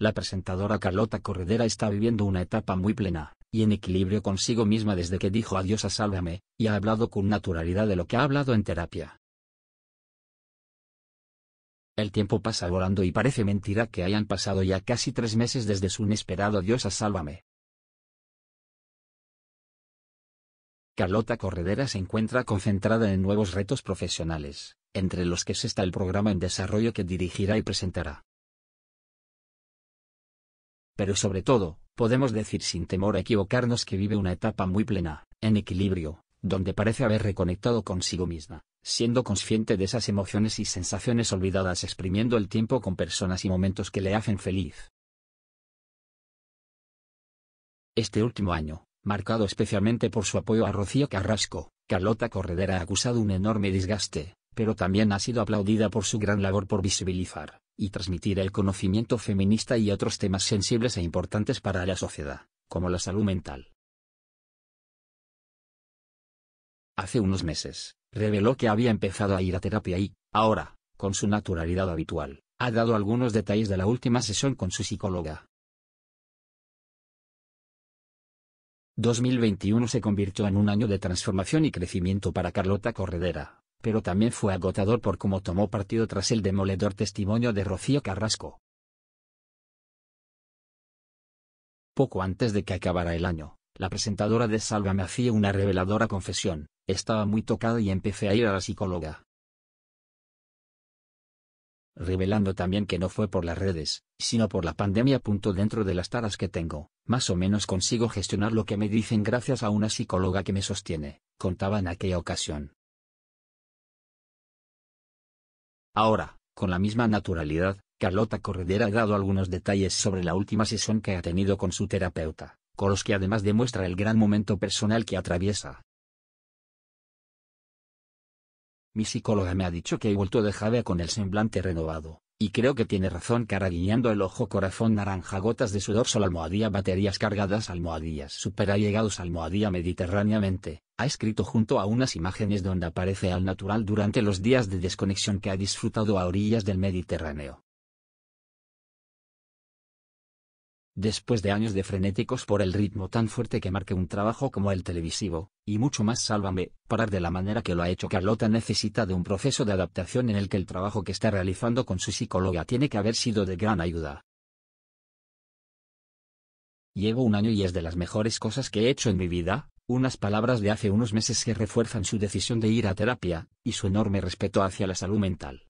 La presentadora Carlota Corredera está viviendo una etapa muy plena, y en equilibrio consigo misma desde que dijo adiós a Sálvame, y ha hablado con naturalidad de lo que ha hablado en terapia. El tiempo pasa volando y parece mentira que hayan pasado ya casi tres meses desde su inesperado adiós a Sálvame. Carlota Corredera se encuentra concentrada en nuevos retos profesionales, entre los que se está el programa en desarrollo que dirigirá y presentará pero sobre todo, podemos decir sin temor a equivocarnos que vive una etapa muy plena, en equilibrio, donde parece haber reconectado consigo misma, siendo consciente de esas emociones y sensaciones olvidadas exprimiendo el tiempo con personas y momentos que le hacen feliz. Este último año, marcado especialmente por su apoyo a Rocío Carrasco, Carlota Corredera ha acusado un enorme desgaste, pero también ha sido aplaudida por su gran labor por visibilizar, y transmitir el conocimiento feminista y otros temas sensibles e importantes para la sociedad, como la salud mental. Hace unos meses, reveló que había empezado a ir a terapia y, ahora, con su naturalidad habitual, ha dado algunos detalles de la última sesión con su psicóloga. 2021 se convirtió en un año de transformación y crecimiento para Carlota Corredera, pero también fue agotador por cómo tomó partido tras el demoledor testimonio de Rocío Carrasco. Poco antes de que acabara el año, la presentadora de Salva me hacía una reveladora confesión, estaba muy tocada y empecé a ir a la psicóloga. Revelando también que no fue por las redes, sino por la pandemia. Dentro de las taras que tengo, más o menos consigo gestionar lo que me dicen gracias a una psicóloga que me sostiene, contaba en aquella ocasión. Ahora, con la misma naturalidad, Carlota Corredera ha dado algunos detalles sobre la última sesión que ha tenido con su terapeuta, con los que además demuestra el gran momento personal que atraviesa. Mi psicóloga me ha dicho que he vuelto de Jave con el semblante renovado, y creo que tiene razón cara el ojo corazón naranja gotas de sudor sol almohadilla baterías cargadas almohadillas super almohadía almohadilla mediterráneamente, ha escrito junto a unas imágenes donde aparece al natural durante los días de desconexión que ha disfrutado a orillas del Mediterráneo. Después de años de frenéticos por el ritmo tan fuerte que marque un trabajo como el televisivo, y mucho más sálvame, parar de la manera que lo ha hecho Carlota necesita de un proceso de adaptación en el que el trabajo que está realizando con su psicóloga tiene que haber sido de gran ayuda. Llevo un año y es de las mejores cosas que he hecho en mi vida, unas palabras de hace unos meses que refuerzan su decisión de ir a terapia, y su enorme respeto hacia la salud mental.